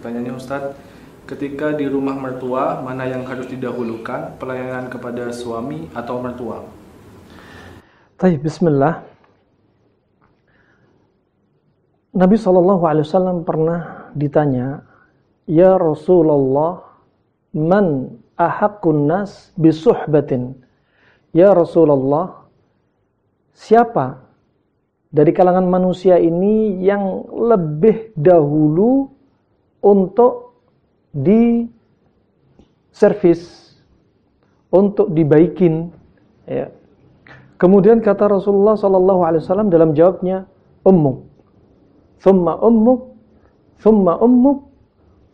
Pertanyaannya Ustadz, ketika di rumah mertua, mana yang harus didahulukan, pelayanan kepada suami atau mertua? Tapi bismillah. Nabi saw pernah ditanya, Ya Rasulullah, man ahakun nas bisuhbatin? Ya Rasulullah, siapa dari kalangan manusia ini yang lebih dahulu untuk di servis, untuk dibaikin. Ya. Kemudian kata Rasulullah Sallallahu Alaihi Wasallam dalam jawabnya, ummuk, thumma ummuk, thumma ummuk,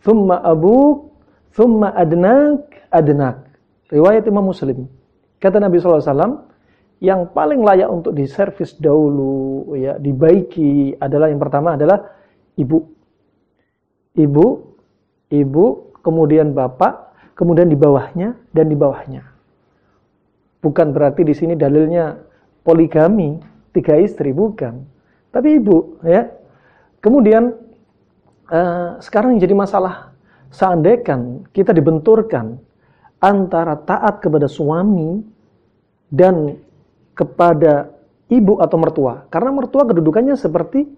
thumma abuk, thumma adnak, adnak. Riwayat Imam Muslim. Kata Nabi Sallallahu Alaihi Wasallam, yang paling layak untuk diservis dahulu, ya, dibaiki adalah yang pertama adalah ibu ibu, ibu, kemudian bapak, kemudian di bawahnya dan di bawahnya. Bukan berarti di sini dalilnya poligami, tiga istri, bukan. Tapi ibu, ya. Kemudian eh, sekarang jadi masalah seandainya kita dibenturkan antara taat kepada suami dan kepada ibu atau mertua. Karena mertua kedudukannya seperti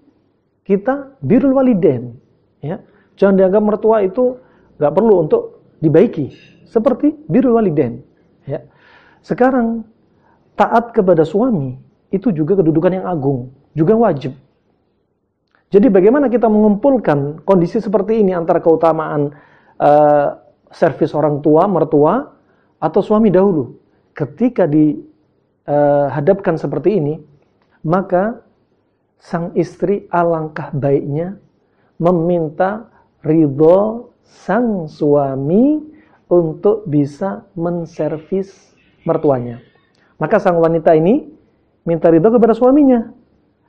kita birul waliden, ya. Jangan dianggap mertua itu nggak perlu untuk dibaiki. Seperti biru Walidin. Ya. Sekarang taat kepada suami itu juga kedudukan yang agung, juga wajib. Jadi bagaimana kita mengumpulkan kondisi seperti ini antara keutamaan uh, servis orang tua, mertua, atau suami dahulu? Ketika dihadapkan eh, uh, seperti ini, maka sang istri alangkah baiknya meminta ridho sang suami untuk bisa menservis mertuanya. Maka sang wanita ini minta ridho kepada suaminya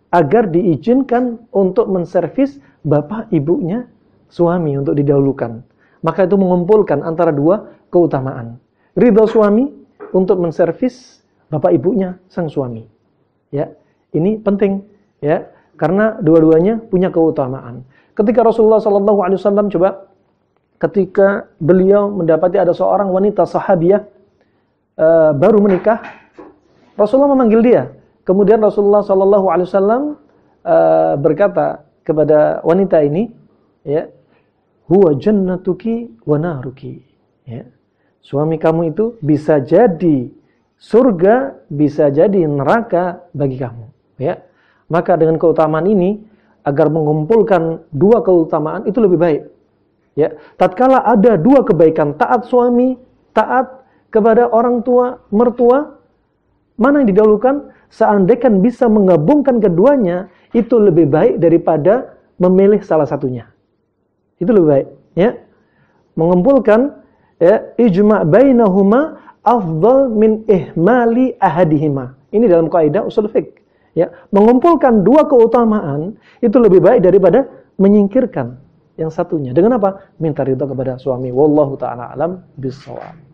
agar diizinkan untuk menservis bapak ibunya suami untuk didahulukan. Maka itu mengumpulkan antara dua keutamaan. Ridho suami untuk menservis bapak ibunya sang suami. Ya, ini penting ya karena dua-duanya punya keutamaan. Ketika Rasulullah Shallallahu Alaihi Wasallam coba, ketika beliau mendapati ada seorang wanita sahabiah e, eh, baru menikah, Rasulullah memanggil dia. Kemudian Rasulullah Shallallahu Alaihi Wasallam eh, berkata kepada wanita ini, ya, huwa jannatuki wa naruki. Ya. Suami kamu itu bisa jadi surga, bisa jadi neraka bagi kamu. Ya. Maka dengan keutamaan ini agar mengumpulkan dua keutamaan itu lebih baik. Ya, tatkala ada dua kebaikan taat suami, taat kepada orang tua, mertua, mana yang didahulukan? Seandainya bisa menggabungkan keduanya, itu lebih baik daripada memilih salah satunya. Itu lebih baik, ya. Mengumpulkan ya, ijma' bainahuma afdal min ihmali ahadihima. Ini dalam kaidah usul fiqh. Ya, mengumpulkan dua keutamaan itu lebih baik daripada menyingkirkan yang satunya. Dengan apa? Minta ridho kepada suami. Wallahu taala alam bisawab.